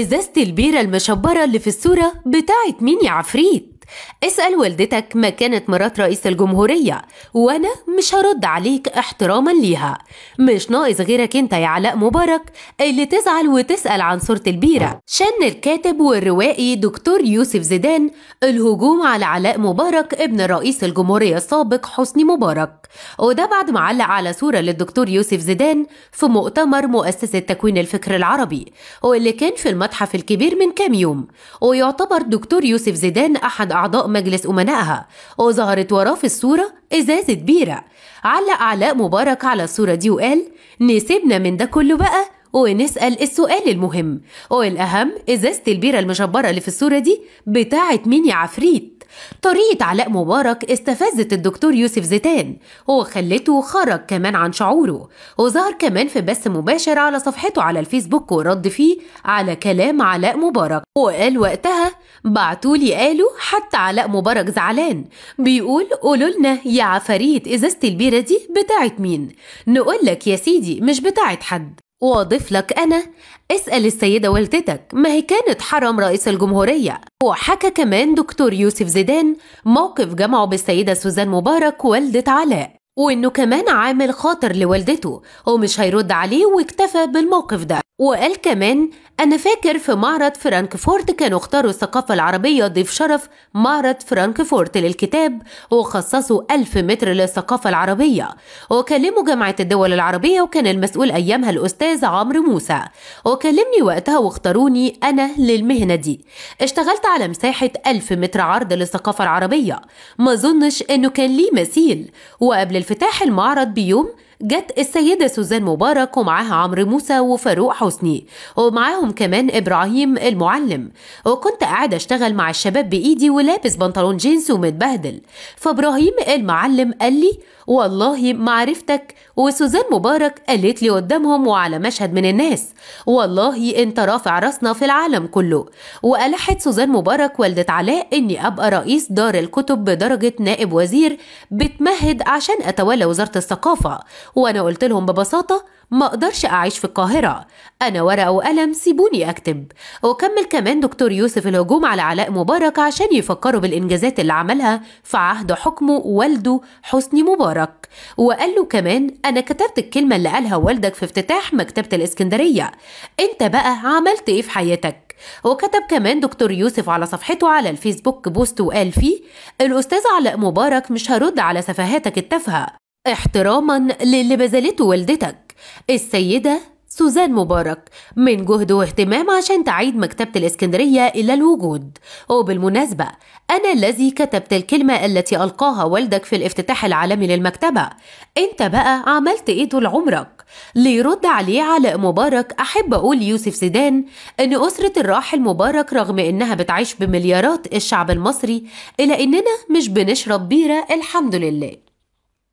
ازازة البيرة المشبرة اللي في الصورة بتاعت مين يا عفريت اسأل والدتك ما كانت مرات رئيس الجمهورية وأنا مش هرد عليك احتراما ليها مش ناقص غيرك انت يا علاء مبارك اللي تزعل وتسأل عن صورة البيرة شن الكاتب والروائي دكتور يوسف زيدان الهجوم على علاء مبارك ابن رئيس الجمهورية السابق حسني مبارك وده بعد ما علق على صورة للدكتور يوسف زيدان في مؤتمر مؤسسة تكوين الفكر العربي واللي كان في المتحف الكبير من كام يوم ويعتبر دكتور يوسف زيدان أحد أعضاء مجلس أمنائها وظهرت وراه في الصورة إزازة بيرة علق علاء مبارك على الصورة دي وقال نسيبنا من ده كله بقى ونسأل السؤال المهم والأهم إزازة البيرة المجبرة اللي في الصورة دي بتاعة مين يا عفريت طريقة علاء مبارك استفزت الدكتور يوسف زيتان وخلته خرج كمان عن شعوره وظهر كمان في بث مباشر على صفحته على الفيسبوك ورد فيه على كلام علاء مبارك وقال وقتها بعتولي قالوا حتى علاء مبارك زعلان بيقول قولوا لنا يا عفاريت ازازه البيره دي بتاعت مين نقول لك يا سيدي مش بتاعت حد واضيف لك انا اسال السيده والدتك ما هي كانت حرم رئيس الجمهوريه وحكى كمان دكتور يوسف زيدان موقف جمعه بالسيده سوزان مبارك والده علاء وإنه كمان عامل خاطر لوالدته ومش هيرد عليه واكتفى بالموقف ده وقال كمان أنا فاكر في معرض فرانكفورت كانوا اختاروا الثقافة العربية ضيف شرف معرض فرانكفورت للكتاب وخصصوا ألف متر للثقافة العربية وكلموا جامعة الدول العربية وكان المسؤول أيامها الأستاذ عمرو موسى وكلمني وقتها واختاروني أنا للمهنة دي اشتغلت على مساحة ألف متر عرض للثقافة العربية ما ظنش إنه كان ليه مثيل وقبل انفتاح المعرض بيوم جت السيدة سوزان مبارك ومعاها عمرو موسى وفاروق حسني ومعاهم كمان إبراهيم المعلم وكنت قاعد أشتغل مع الشباب بإيدي ولابس بنطلون جينز ومتبهدل فإبراهيم المعلم قال لي والله معرفتك وسوزان مبارك قالت لي قدامهم وعلى مشهد من الناس والله انت رافع راسنا في العالم كله وألحت سوزان مبارك والدة علاء اني ابقى رئيس دار الكتب بدرجة نائب وزير بتمهد عشان اتولى وزارة الثقافة وانا قلت لهم ببساطه ما اقدرش اعيش في القاهره انا ورقه وقلم سيبوني اكتب وكمل كمان دكتور يوسف الهجوم على علاء مبارك عشان يفكروا بالانجازات اللي عملها في عهد حكمه والده حسني مبارك وقال له كمان انا كتبت الكلمه اللي قالها والدك في افتتاح مكتبه الاسكندريه انت بقى عملت ايه في حياتك وكتب كمان دكتور يوسف على صفحته على الفيسبوك بوست وقال فيه الأستاذ علاء مبارك مش هرد على سفاهاتك التافهة احتراما للي بذلته والدتك السيدة سوزان مبارك من جهد واهتمام عشان تعيد مكتبة الإسكندرية إلى الوجود وبالمناسبة أنا الذي كتبت الكلمة التي ألقاها والدك في الافتتاح العالمي للمكتبة أنت بقى عملت إيه طول عمرك؟ ليرد عليه علاء مبارك أحب أقول يوسف سيدان إن أسرة الراحل مبارك رغم إنها بتعيش بمليارات الشعب المصري إلا إننا مش بنشرب بيرة الحمد لله